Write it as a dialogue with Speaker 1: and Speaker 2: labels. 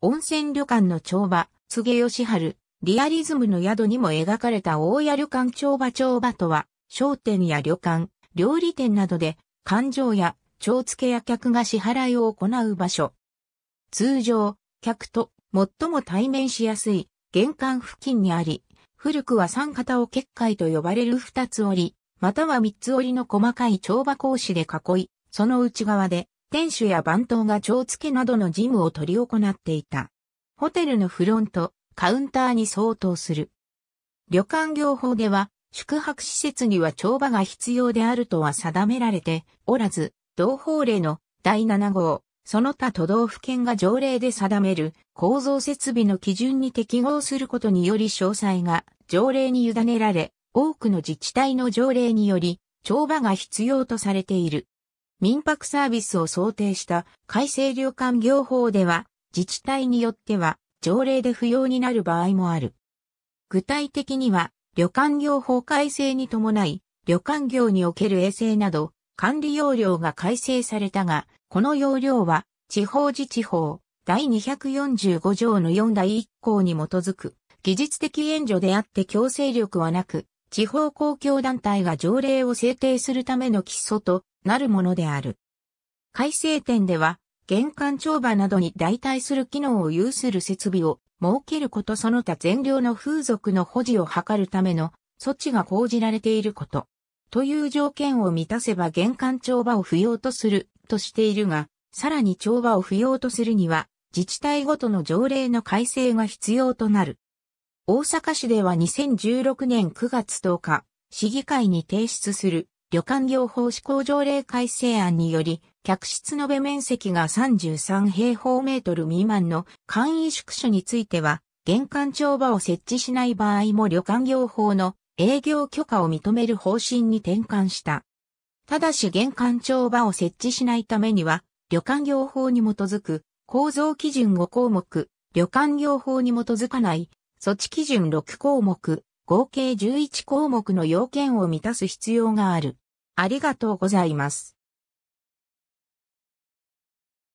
Speaker 1: 温泉旅館の帳場、柘植義春、リアリズムの宿にも描かれた大屋旅館帳場帳場とは、商店や旅館、料理店などで、勘定や帳付けや客が支払いを行う場所。通常、客と最も対面しやすい玄関付近にあり、古くは三方を結界と呼ばれる二つ折り、または三つ折りの細かい帳場格子で囲い、その内側で店主や番頭が帳付けなどの事務を取り行っていた。ホテルのフロント、カウンターに相当する。旅館業法では、宿泊施設には帳場が必要であるとは定められておらず、同法令の第7号、その他都道府県が条例で定める構造設備の基準に適合することにより詳細が条例に委ねられ、多くの自治体の条例により、帳場が必要とされている。民泊サービスを想定した改正旅館業法では、自治体によっては条例で不要になる場合もある。具体的には、旅館業法改正に伴い、旅館業における衛生など、管理要領が改正されたが、この要領は、地方自治法、第245条の4第1項に基づく、技術的援助であって強制力はなく、地方公共団体が条例を制定するための基礎となるものである。改正点では、玄関帳場などに代替する機能を有する設備を設けることその他全量の風俗の保持を図るための措置が講じられていること。という条件を満たせば玄関帳場を不要とするとしているが、さらに帳場を不要とするには、自治体ごとの条例の改正が必要となる。大阪市では2016年9月10日、市議会に提出する旅館業法施行条例改正案により、客室延べ面積が33平方メートル未満の簡易宿所については、玄関帳場を設置しない場合も旅館業法の営業許可を認める方針に転換した。ただし玄関帳場を設置しないためには、旅館業法に基づく構造基準5項目、旅館業法に基づかない措置基準6項目、合計11項目の要件を満たす必要がある。ありがとうございます。